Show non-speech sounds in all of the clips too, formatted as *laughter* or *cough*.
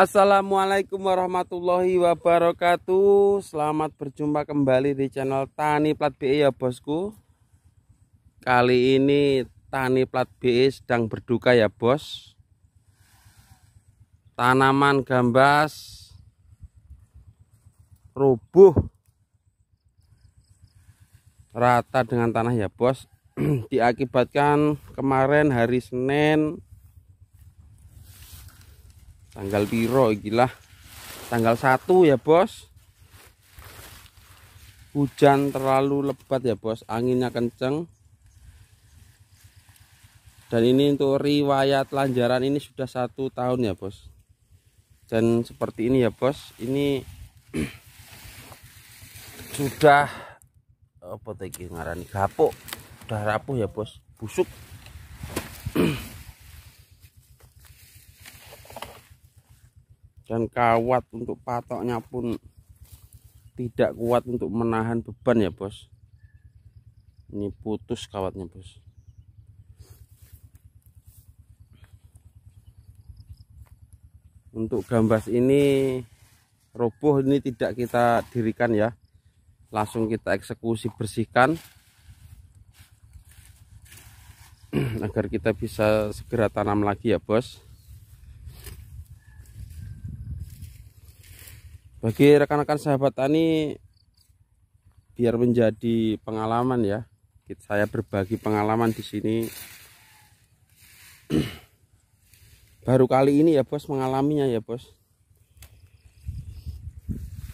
Assalamualaikum warahmatullahi wabarakatuh Selamat berjumpa kembali di channel Tani Plat BE ya bosku Kali ini Tani Plat BE sedang berduka ya bos Tanaman gambas Rubuh Rata dengan tanah ya bos *clears throat* Diakibatkan kemarin hari Senin tanggal piro gila tanggal satu ya bos hujan terlalu lebat ya bos anginnya kenceng dan ini untuk riwayat lanjaran ini sudah satu tahun ya bos dan seperti ini ya bos ini *clears throat* sudah apa tadi ngarani kapok udah rapuh ya bos busuk dan kawat untuk patoknya pun tidak kuat untuk menahan beban ya bos ini putus kawatnya bos untuk gambas ini roboh ini tidak kita dirikan ya langsung kita eksekusi bersihkan *clears throat* agar kita bisa segera tanam lagi ya bos bagi rekan-rekan sahabat tani biar menjadi pengalaman ya saya berbagi pengalaman di sini *clears throat* baru kali ini ya bos mengalaminya ya bos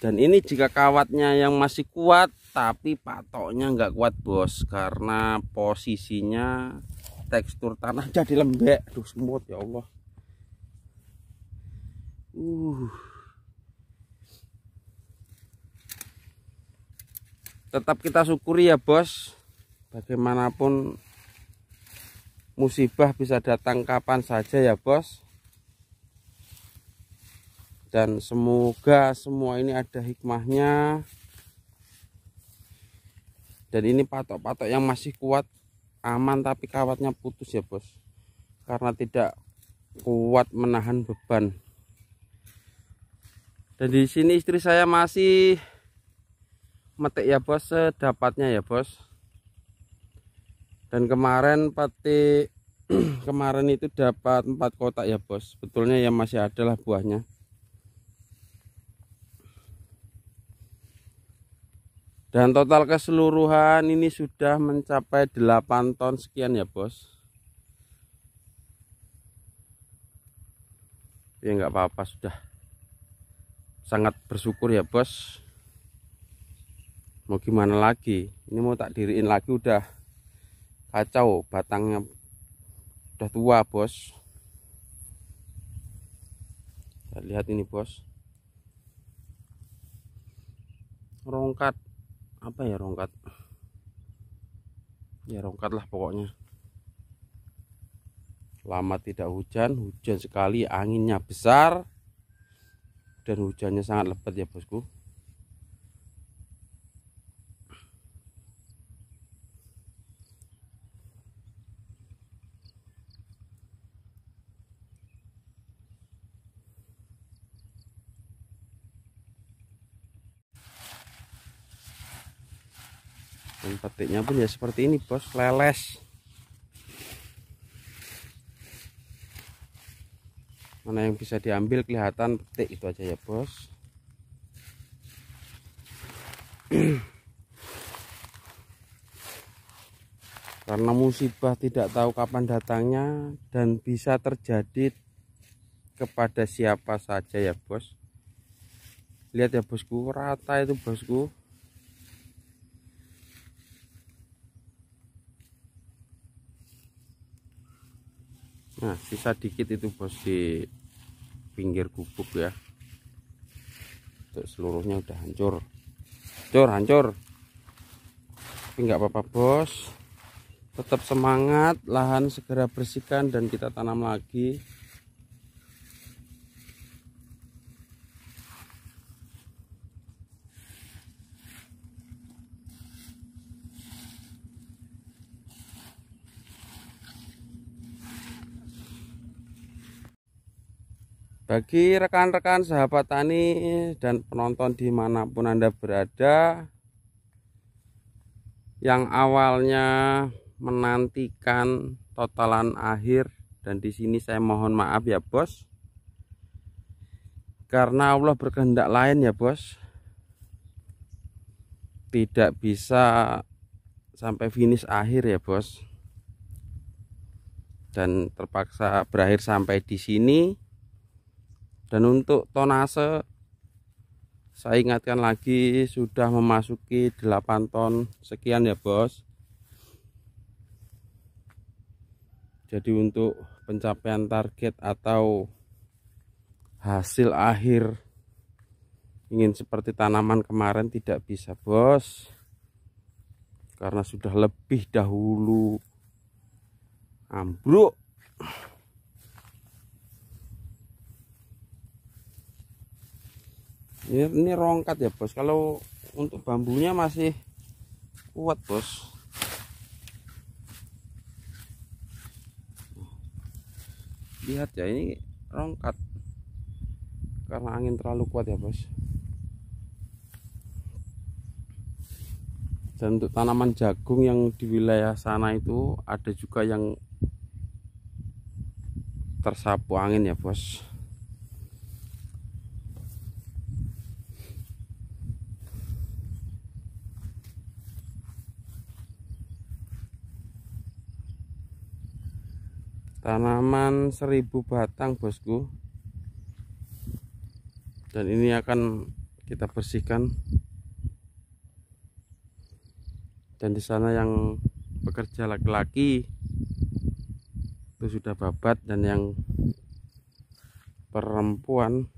dan ini jika kawatnya yang masih kuat tapi patoknya nggak kuat bos karena posisinya tekstur tanah *laughs* jadi lembek Duh semut ya Allah uh tetap kita syukuri ya bos bagaimanapun musibah bisa datang kapan saja ya bos dan semoga semua ini ada hikmahnya dan ini patok-patok yang masih kuat aman tapi kawatnya putus ya bos karena tidak kuat menahan beban dan di sini istri saya masih metik ya bos sedapatnya ya bos dan kemarin petik *clears throat* kemarin itu dapat empat kotak ya bos betulnya ya masih ada lah buahnya dan total keseluruhan ini sudah mencapai 8 ton sekian ya bos ya nggak apa-apa sudah sangat bersyukur ya bos mau gimana lagi ini mau tak diriin lagi udah kacau batangnya udah tua bos lihat ini bos rongkat apa ya rongkat ya rongkat lah pokoknya lama tidak hujan hujan sekali anginnya besar dan hujannya sangat lebat ya bosku dan petiknya pun ya seperti ini bos leles mana yang bisa diambil kelihatan petik itu aja ya bos *clears throat* karena musibah tidak tahu kapan datangnya dan bisa terjadi kepada siapa saja ya bos lihat ya bosku rata itu bosku nah sisa dikit itu bos di pinggir gubuk ya untuk seluruhnya udah hancur hancur hancur tapi nggak apa-apa bos tetap semangat lahan segera bersihkan dan kita tanam lagi Bagi rekan-rekan sahabat tani dan penonton dimanapun Anda berada Yang awalnya menantikan totalan akhir Dan di sini saya mohon maaf ya bos Karena Allah berkehendak lain ya bos Tidak bisa sampai finish akhir ya bos Dan terpaksa berakhir sampai di sini dan untuk tonase saya ingatkan lagi sudah memasuki 8 ton sekian ya bos jadi untuk pencapaian target atau hasil akhir ingin seperti tanaman kemarin tidak bisa bos karena sudah lebih dahulu ambruk ini, ini rongkat ya bos kalau untuk bambunya masih kuat bos lihat ya ini rongkat karena angin terlalu kuat ya bos dan untuk tanaman jagung yang di wilayah sana itu ada juga yang tersapu angin ya bos tanaman seribu batang bosku dan ini akan kita bersihkan dan di sana yang pekerja laki-laki itu sudah babat dan yang perempuan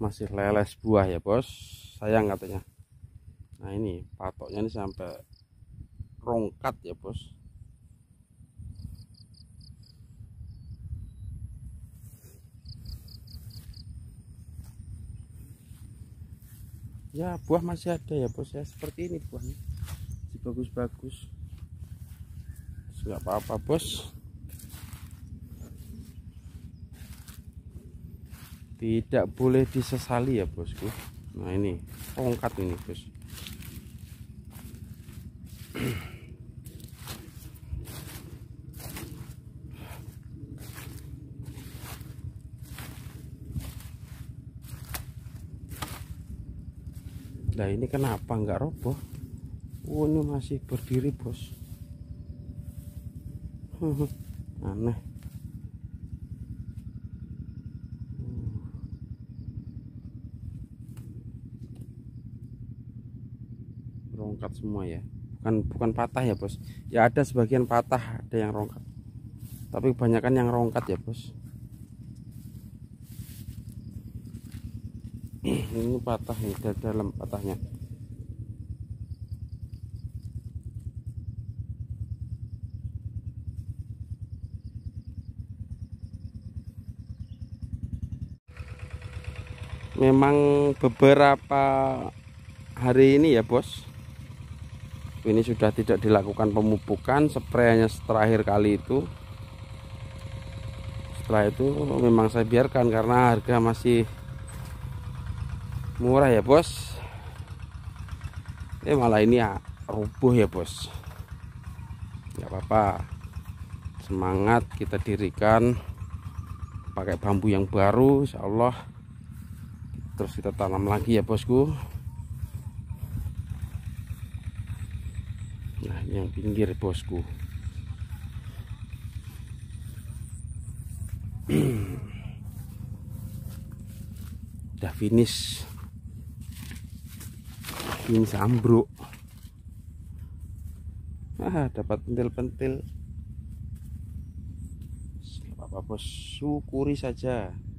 masih leles buah ya bos sayang katanya nah ini patoknya ini sampai rongkat ya bos ya buah masih ada ya bos ya seperti ini buahnya bagus-bagus nggak apa-apa bos tidak boleh disesali ya bosku nah ini tongkat ini bos Nah ini kenapa nggak roboh? Oh, ini masih berdiri bos. *laughs* Aneh. Uh. rongkat semua ya bukan bukan patah ya bos ya ada sebagian patah ada yang rongkat tapi kebanyakan yang rongkat ya bos ini patah nih dari dalam patahnya memang beberapa hari ini ya bos ini sudah tidak dilakukan pemupukan spraynya terakhir kali itu setelah itu memang saya biarkan karena harga masih murah ya bos ini eh, malah ini ya, rubuh ya bos nggak apa-apa semangat kita dirikan pakai bambu yang baru insya Allah terus kita tanam lagi ya bosku nah yang pinggir bosku udah *clears throat* finish ini sambruk ah dapat pentil-pentil apa-apa syukuri saja